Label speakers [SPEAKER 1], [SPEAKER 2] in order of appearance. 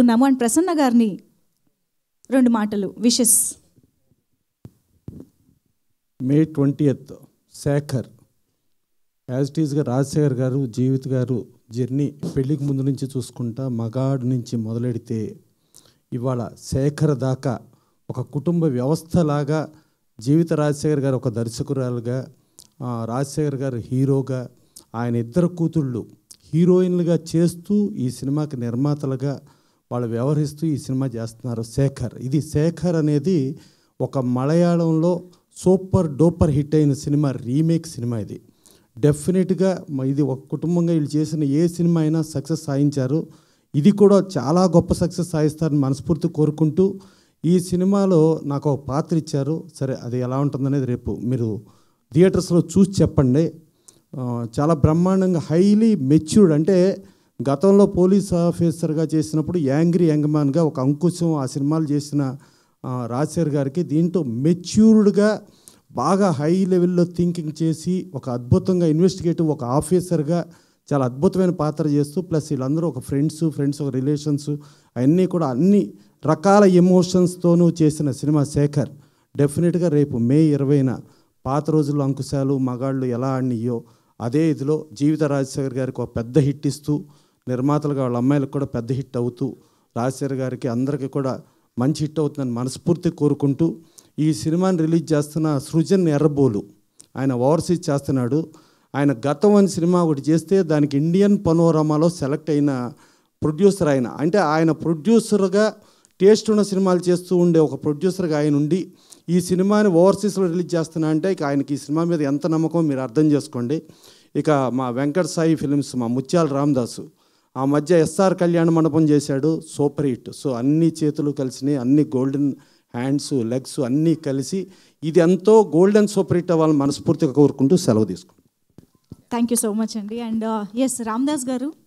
[SPEAKER 1] ఉన్నాము అండ్ ప్రసన్న గారిని రెండు మాటలు wishes May eighth Shekhar as టీజ్గా రాజశేఖర్ గారు జీవిత్ గారు జర్నీ పెళ్ళికి ముందు నుంచి చూసుకుంటా మగాడు నుంచి మొదలెడితే ఇవాళ శేఖర్ దాకా ఒక కుటుంబ వ్యవస్థలాగా జీవిత రాజశేఖర్ గారు ఒక దర్శకురాలుగా రాజశేఖర్ గారు హీరోగా ఆయన ఇద్దరు కూతుళ్ళు హీరోయిన్లుగా చేస్తూ ఈ సినిమాకి నిర్మాతలుగా వాళ్ళు వ్యవహరిస్తూ ఈ సినిమా చేస్తున్నారు శేఖర్ ఇది శేఖర్ అనేది ఒక మలయాళంలో సూపర్ డూపర్ హిట్ అయిన సినిమా రీమేక్ సినిమా ఇది డెఫినెట్గా ఇది ఒక కుటుంబంగా వీళ్ళు చేసిన ఏ సినిమా అయినా సక్సెస్ సాధించారు ఇది కూడా చాలా గొప్ప సక్సెస్ సాధిస్తారని మనస్ఫూర్తి కోరుకుంటూ ఈ సినిమాలో నాకు ఒక పాత్ర ఇచ్చారు సరే అది ఎలా ఉంటుందనేది రేపు మీరు థియేటర్స్లో చూసి చెప్పండి చాలా బ్రహ్మాండంగా హైలీ మెచ్యూర్డ్ అంటే గతంలో పోలీస్ ఆఫీసర్గా చేసినప్పుడు యాంగ్రీ యంగ్మాన్గా ఒక అంకుశం ఆ సినిమాలు చేసిన రాజశేఖర్ గారికి దీంతో మెచ్యూర్డ్గా బాగా హై లెవెల్లో థింకింగ్ చేసి ఒక అద్భుతంగా ఇన్వెస్టిగేటివ్ ఒక ఆఫీసర్గా చాలా అద్భుతమైన పాత్ర చేస్తూ ప్లస్ వీళ్ళందరూ ఒక ఫ్రెండ్స్ ఫ్రెండ్స్ ఒక రిలేషన్స్ అవన్నీ కూడా అన్ని రకాల ఎమోషన్స్తోనూ చేసిన సినిమా శేఖర్ డెఫినెట్గా రేపు మే ఇరవైన పాత రోజుల్లో అంకుశాలు మగాళ్ళు ఎలా అన్నయ్యో అదే ఇదిలో జీవిత రాజశేఖర్ గారికి ఒక పెద్ద హిట్ ఇస్తూ నిర్మాతలుగా వాళ్ళ అమ్మాయిలకు కూడా పెద్ద హిట్ అవుతూ రాజశేఖర్ గారికి అందరికీ కూడా మంచి హిట్ అవుతుందని మనస్ఫూర్తి కోరుకుంటూ ఈ సినిమాని రిలీజ్ చేస్తున్న సృజన్ ఎర్రబోలు ఆయన ఓవర్సీస్ చేస్తున్నాడు ఆయన గతం అని సినిమా ఒకటి చేస్తే దానికి ఇండియన్ పనోరామాలో సెలెక్ట్ అయిన ప్రొడ్యూసర్ ఆయన అంటే ఆయన ప్రొడ్యూసర్గా టేస్ట్ ఉన్న సినిమాలు చేస్తూ ఉండే ఒక ప్రొడ్యూసర్గా ఆయన ఉండి ఈ సినిమాని ఓవర్సీస్లో రిలీజ్ చేస్తున్నా అంటే ఇక ఆయనకి ఈ సినిమా మీద ఎంత నమ్మకం మీరు అర్థం చేసుకోండి ఇక మా వెంకట సాయి ఫిలిమ్స్ మా ముత్యాల దాసు ఆ మధ్య ఎస్ఆర్ కళ్యాణ మండపం చేశాడు సూపర్ హిట్ సో అన్ని చేతులు కలిసినాయి అన్ని గోల్డెన్ హ్యాండ్స్ లెగ్స్ అన్నీ కలిసి ఇది ఎంతో గోల్డెన్ సూపర్ హిట్ అవ్వాలని మనస్ఫూర్తిగా కోరుకుంటూ సెలవు తీసుకుంటాం థ్యాంక్ యూ సో మచ్ అండి అండ్ ఎస్ uh, రామ్దాస్ గారు